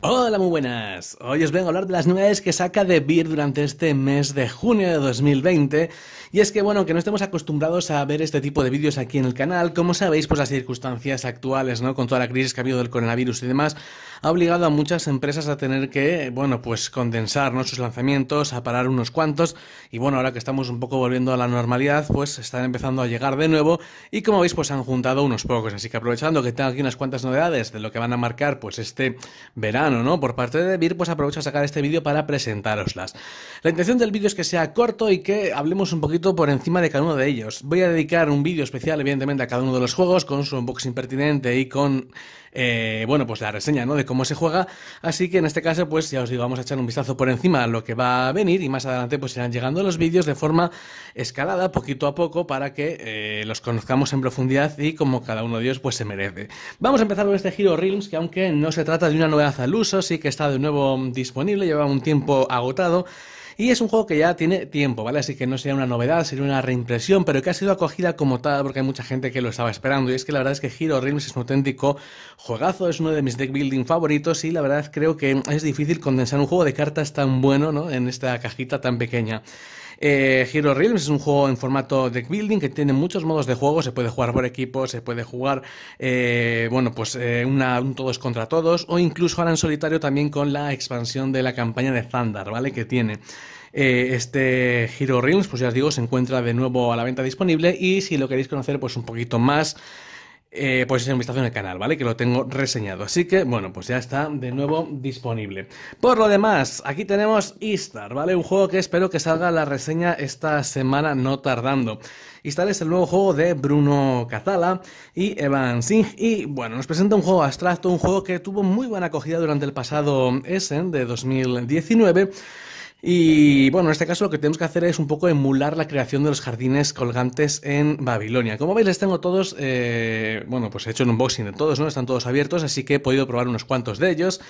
Hola, muy buenas. Hoy os vengo a hablar de las novedades que saca De Beer durante este mes de junio de 2020. Y es que, bueno, que no estemos acostumbrados a ver este tipo de vídeos aquí en el canal, como sabéis, pues las circunstancias actuales, ¿no? Con toda la crisis que ha habido del coronavirus y demás, ha obligado a muchas empresas a tener que, bueno, pues condensar nuestros lanzamientos, a parar unos cuantos. Y bueno, ahora que estamos un poco volviendo a la normalidad, pues están empezando a llegar de nuevo. Y como veis, pues han juntado unos pocos. Así que aprovechando que tengo aquí unas cuantas novedades de lo que van a marcar, pues este verano ¿no? Por parte de Vir, pues aprovecho a sacar este vídeo para presentároslas. La intención del vídeo es que sea corto y que hablemos un poquito por encima de cada uno de ellos. Voy a dedicar un vídeo especial, evidentemente, a cada uno de los juegos, con su unboxing pertinente y con, eh, bueno, pues la reseña, ¿no? De cómo se juega. Así que en este caso, pues ya os digo, vamos a echar un vistazo por encima a lo que va a venir y más adelante, pues irán llegando los vídeos de forma escalada, poquito a poco, para que eh, los conozcamos en profundidad y como cada uno de ellos, pues se merece. Vamos a empezar con este giro Realms, que aunque no se trata de una novedad salud sí que está de nuevo disponible, lleva un tiempo agotado. Y es un juego que ya tiene tiempo, ¿vale? Así que no sería una novedad, sería una reimpresión, pero que ha sido acogida como tal porque hay mucha gente que lo estaba esperando. Y es que la verdad es que Hero Realms es un auténtico juegazo, es uno de mis deck building favoritos y la verdad creo que es difícil condensar un juego de cartas tan bueno, ¿no? En esta cajita tan pequeña. Eh, Hero Realms es un juego en formato deck building que tiene muchos modos de juego. Se puede jugar por equipos, se puede jugar, eh, bueno, pues eh, un todos contra todos o incluso ahora en solitario también con la expansión de la campaña de Zandar, ¿vale? Que tiene eh, este Hero Realms, pues ya os digo, se encuentra de nuevo a la venta disponible y si lo queréis conocer pues un poquito más eh, pues es un vistazo en el canal, ¿vale? Que lo tengo reseñado. Así que, bueno, pues ya está de nuevo disponible. Por lo demás, aquí tenemos Istar, ¿vale? Un juego que espero que salga la reseña esta semana, no tardando. Istar es el nuevo juego de Bruno Catala y Evan Singh. Y bueno, nos presenta un juego abstracto, un juego que tuvo muy buena acogida durante el pasado Essen de 2019 y bueno, en este caso lo que tenemos que hacer es un poco emular la creación de los jardines colgantes en Babilonia. Como veis, les tengo todos, eh, bueno, pues he hecho un unboxing de todos, ¿no? Están todos abiertos, así que he podido probar unos cuantos de ellos.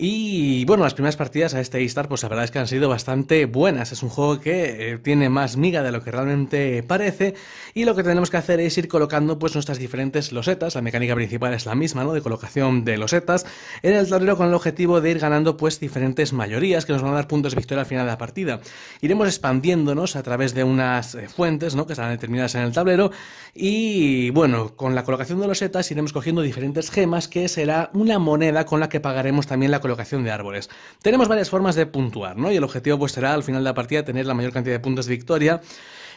Y bueno, las primeras partidas a este Star pues la verdad es que han sido bastante buenas. Es un juego que eh, tiene más miga de lo que realmente parece. Y lo que tenemos que hacer es ir colocando pues nuestras diferentes losetas. La mecánica principal es la misma, ¿no? De colocación de losetas en el tablero con el objetivo de ir ganando pues diferentes mayorías que nos van a dar puntos de victoria al final de la partida. Iremos expandiéndonos a través de unas eh, fuentes, ¿no? Que estarán determinadas en el tablero. Y bueno, con la colocación de losetas iremos cogiendo diferentes gemas que será una moneda con la que pagaremos también la colocación de árboles. Tenemos varias formas de puntuar, ¿no? Y el objetivo pues será al final de la partida tener la mayor cantidad de puntos de victoria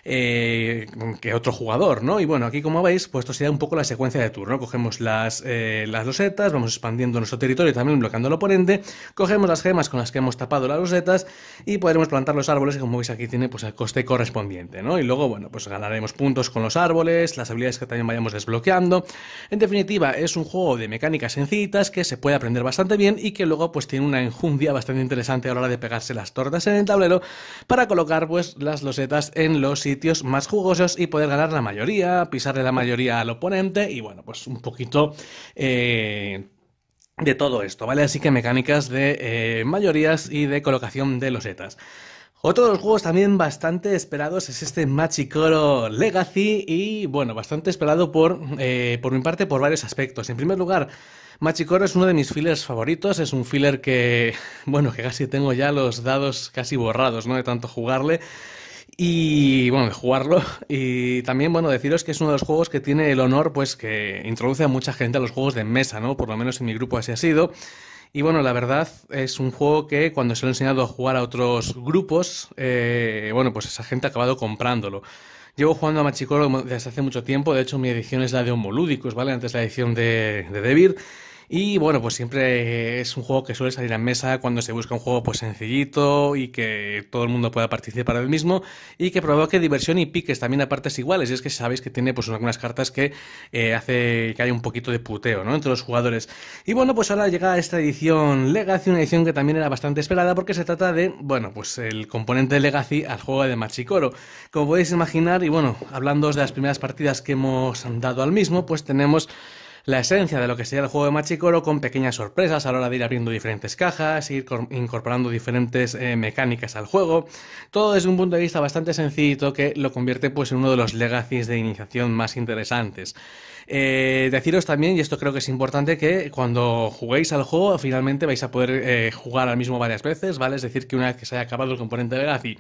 eh, que otro jugador, ¿no? Y bueno, aquí como veis, pues esto sería un poco la secuencia de turno. Cogemos las, eh, losetas, vamos expandiendo nuestro territorio y también bloqueando al oponente, cogemos las gemas con las que hemos tapado las losetas y podremos plantar los árboles, que como veis aquí tiene pues el coste correspondiente, ¿no? Y luego, bueno, pues ganaremos puntos con los árboles, las habilidades que también vayamos desbloqueando. En definitiva, es un juego de mecánicas sencillitas que se puede aprender bastante bien y que luego pues tiene una enjundia bastante interesante a la hora de pegarse las tortas en el tablero para colocar pues las losetas en los sitios más jugosos y poder ganar la mayoría, pisarle la mayoría al oponente y bueno, pues un poquito... Eh, de todo esto, ¿vale? Así que mecánicas de eh, mayorías y de colocación de los Otro de los juegos también bastante esperados es este Machikoro Legacy y bueno, bastante esperado por, eh, por mi parte por varios aspectos. En primer lugar, Machikoro es uno de mis fillers favoritos, es un filler que, bueno, que casi tengo ya los dados casi borrados, ¿no? De tanto jugarle. Y bueno, de jugarlo. Y también, bueno, deciros que es uno de los juegos que tiene el honor, pues que introduce a mucha gente a los juegos de mesa, ¿no? Por lo menos en mi grupo así ha sido. Y bueno, la verdad es un juego que cuando se lo he enseñado a jugar a otros grupos, eh, bueno, pues esa gente ha acabado comprándolo. Llevo jugando a Machicoro desde hace mucho tiempo, de hecho mi edición es la de Homolúdicos, ¿vale? Antes la edición de, de y bueno, pues siempre es un juego que suele salir a mesa cuando se busca un juego pues sencillito y que todo el mundo pueda participar del mismo y que provoque diversión y piques también a partes iguales. Y es que sabéis que tiene pues algunas cartas que eh, hace que haya un poquito de puteo, ¿no? Entre los jugadores. Y bueno, pues ahora llega esta edición Legacy, una edición que también era bastante esperada porque se trata de, bueno, pues el componente Legacy al juego de Machicoro. Como podéis imaginar, y bueno, hablando de las primeras partidas que hemos dado al mismo, pues tenemos la esencia de lo que sería el juego de Machikoro con pequeñas sorpresas a la hora de ir abriendo diferentes cajas, ir incorporando diferentes eh, mecánicas al juego. Todo desde un punto de vista bastante sencillo que lo convierte pues, en uno de los legacies de iniciación más interesantes. Eh, deciros también, y esto creo que es importante, que cuando juguéis al juego finalmente vais a poder eh, jugar al mismo varias veces, ¿vale? Es decir, que una vez que se haya acabado el componente legacy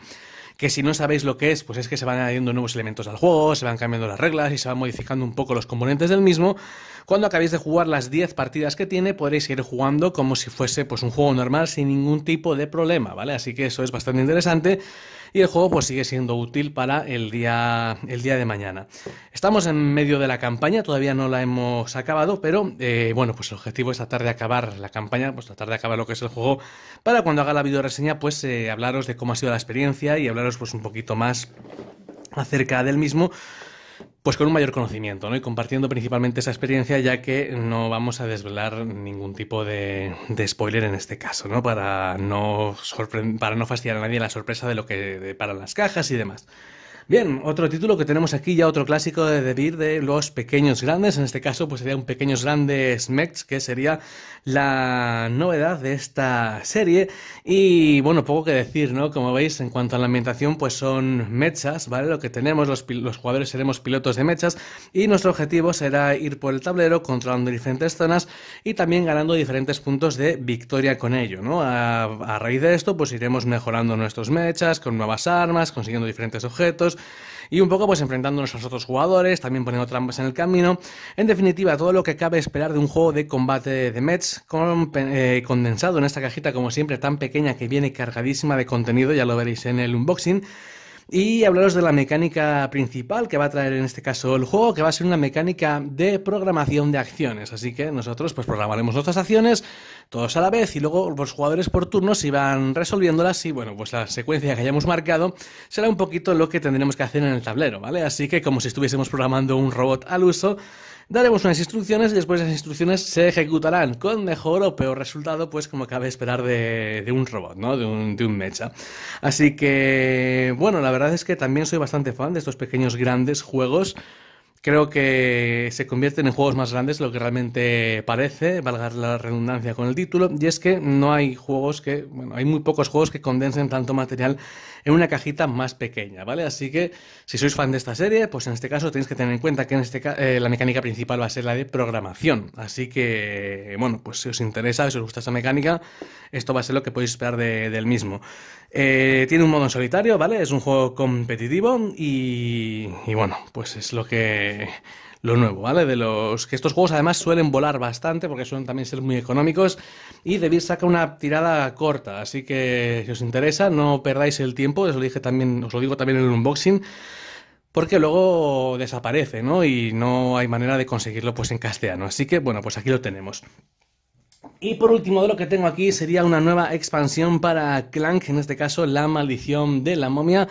que si no sabéis lo que es, pues es que se van añadiendo nuevos elementos al juego, se van cambiando las reglas y se van modificando un poco los componentes del mismo. Cuando acabéis de jugar las 10 partidas que tiene, podréis ir jugando como si fuese pues un juego normal sin ningún tipo de problema, ¿vale? Así que eso es bastante interesante y el juego pues sigue siendo útil para el día, el día de mañana. Estamos en medio de la campaña, todavía no la hemos acabado, pero eh, bueno, pues el objetivo es tratar de acabar la campaña, pues tratar de acabar lo que es el juego, para cuando haga la videoreseña pues eh, hablaros de cómo ha sido la experiencia y hablaros pues un poquito más acerca del mismo pues con un mayor conocimiento, ¿no? Y compartiendo principalmente esa experiencia, ya que no vamos a desvelar ningún tipo de, spoiler en este caso, ¿no? Para no, para no fastidiar a nadie la sorpresa de lo que para las cajas y demás. Bien, otro título que tenemos aquí, ya otro clásico de DeVir, de los pequeños grandes. En este caso, pues sería un pequeños grandes Mechs, que sería la novedad de esta serie. Y bueno, poco que decir, ¿no? Como veis, en cuanto a la ambientación, pues son mechas, ¿vale? Lo que tenemos, los, jugadores seremos pilotos de mechas. Y nuestro objetivo será ir por el tablero, controlando diferentes zonas y también ganando diferentes puntos de victoria con ello, ¿no? a raíz de esto, pues iremos mejorando nuestros mechas, con nuevas armas, consiguiendo diferentes objetos y un poco pues enfrentándonos a los otros jugadores, también poniendo trampas en el camino. En definitiva, todo lo que cabe esperar de un juego de combate de Mets eh, condensado en esta cajita como siempre tan pequeña que viene cargadísima de contenido, ya lo veréis en el unboxing y hablaros de la mecánica principal que va a traer en este caso el juego, que va a ser una mecánica de programación de acciones. Así que nosotros pues programaremos nuestras acciones todos a la vez y luego los jugadores por turnos iban resolviéndolas y bueno, pues la secuencia que hayamos marcado será un poquito lo que tendremos que hacer en el tablero, ¿vale? Así que como si estuviésemos programando un robot al uso, Daremos unas instrucciones y después las instrucciones se ejecutarán con mejor o peor resultado, pues como cabe esperar de, un robot, ¿no? De un, de un, mecha. Así que, bueno, la verdad es que también soy bastante fan de estos pequeños grandes juegos creo que se convierten en juegos más grandes lo que realmente parece, valga la redundancia con el título, y es que no hay juegos que, bueno, hay muy pocos juegos que condensen tanto material en una cajita más pequeña, ¿vale? Así que si sois fan de esta serie, pues en este caso tenéis que tener en cuenta que en este eh, la mecánica principal va a ser la de programación, así que, bueno, pues si os interesa, si os gusta esa mecánica, esto va a ser lo que podéis esperar del mismo. Eh, tiene un modo en solitario, ¿vale? Es un juego competitivo y, y bueno, pues es lo que eh, lo nuevo, ¿vale? De los que estos juegos además suelen volar bastante porque suelen también ser muy económicos y Devir saca una tirada corta, así que si os interesa no perdáis el tiempo, os lo dije también, os lo digo también en el unboxing. Porque luego desaparece, ¿no? Y no hay manera de conseguirlo pues en castellano. Así que bueno, pues aquí lo tenemos. Y por último de lo que tengo aquí sería una nueva expansión para Clank, en este caso La Maldición de la Momia.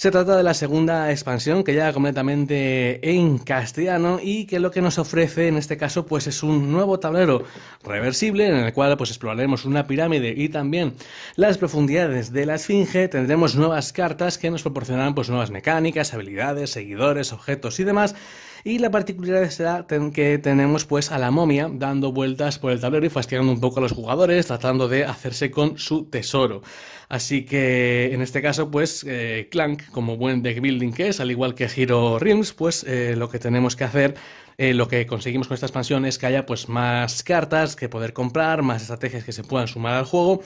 Se trata de la segunda expansión que ya completamente en castellano y que lo que nos ofrece en este caso pues es un nuevo tablero reversible en el cual pues exploraremos una pirámide y también las profundidades de la esfinge, tendremos nuevas cartas que nos proporcionarán pues nuevas mecánicas, habilidades, seguidores, objetos y demás y la particularidad será que tenemos pues a la momia dando vueltas por el tablero y fastidiando un poco a los jugadores, tratando de hacerse con su tesoro. Así que en este caso, pues eh, Clank, como buen deck building que es, al igual que Hero Rings pues eh, lo que tenemos que hacer eh, lo que conseguimos con esta expansión es que haya pues más cartas que poder comprar, más estrategias que se puedan sumar al juego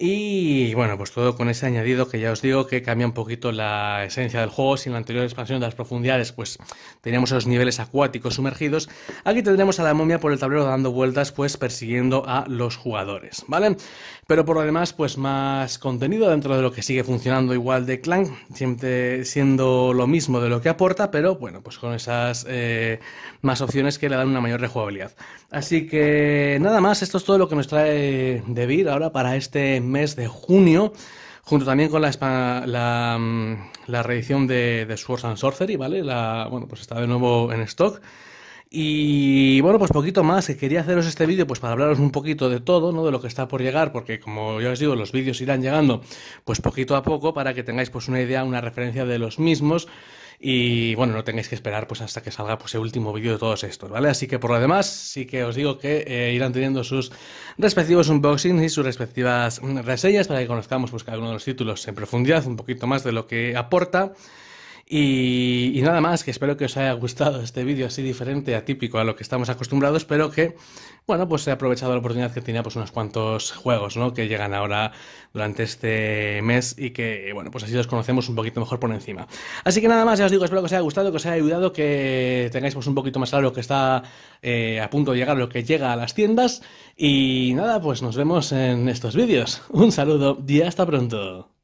y bueno, pues todo con ese añadido que ya os digo que cambia un poquito la esencia del juego. Si en la anterior expansión de las profundidades, pues teníamos los niveles acuáticos sumergidos, aquí tendremos a la momia por el tablero dando vueltas, pues persiguiendo a los jugadores, ¿vale? Pero por lo demás, pues más contenido dentro de lo que sigue funcionando igual de clan siempre siendo lo mismo de lo que aporta, pero bueno, pues con esas eh, más opciones que le dan una mayor rejugabilidad. Así que nada más, esto es todo lo que nos trae De Vir ahora para este mes de junio, junto también con la, la, mm, la reedición de, Swords and Sorcery, ¿vale? La, bueno, pues está de nuevo en stock. Y bueno, pues poquito más, que quería haceros este vídeo pues para hablaros un poquito de todo, ¿no? De lo que está por llegar, porque como ya os digo, los vídeos irán llegando pues poquito a poco para que tengáis pues una idea, una referencia de los mismos. Y bueno, no tengáis que esperar pues hasta que salga pues el último vídeo de todos estos, ¿vale? Así que por lo demás, sí que os digo que eh, irán teniendo sus respectivos unboxings y sus respectivas reseñas para que conozcamos pues, cada uno de los títulos en profundidad, un poquito más de lo que aporta. Y, nada más, que espero que os haya gustado este vídeo así diferente, atípico a lo que estamos acostumbrados, pero que, bueno, pues he aprovechado la oportunidad que tenía pues unos cuantos juegos, ¿no? Que llegan ahora durante este mes y que, bueno, pues así los conocemos un poquito mejor por encima. Así que nada más, ya os digo, espero que os haya gustado, que os haya ayudado, que tengáis pues un poquito más claro lo que está eh, a punto de llegar, lo que llega a las tiendas. Y nada, pues nos vemos en estos vídeos. Un saludo y hasta pronto.